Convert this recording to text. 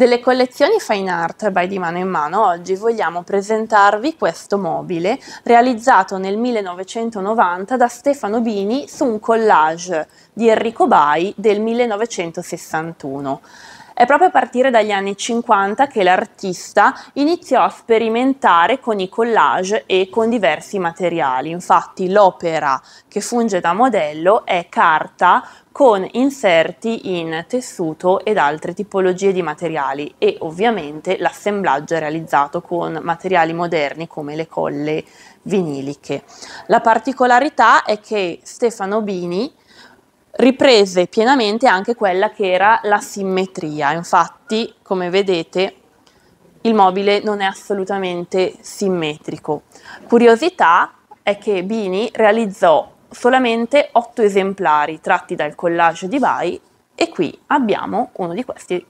delle collezioni fine art by Di Mano in Mano, oggi vogliamo presentarvi questo mobile realizzato nel 1990 da Stefano Bini su un collage di Enrico Bai del 1961. È proprio a partire dagli anni 50 che l'artista iniziò a sperimentare con i collage e con diversi materiali. Infatti l'opera che funge da modello è carta con inserti in tessuto ed altre tipologie di materiali e ovviamente l'assemblaggio è realizzato con materiali moderni come le colle viniliche. La particolarità è che Stefano Bini riprese pienamente anche quella che era la simmetria. Infatti, come vedete, il mobile non è assolutamente simmetrico. Curiosità è che Bini realizzò solamente otto esemplari tratti dal collage di Bai e qui abbiamo uno di questi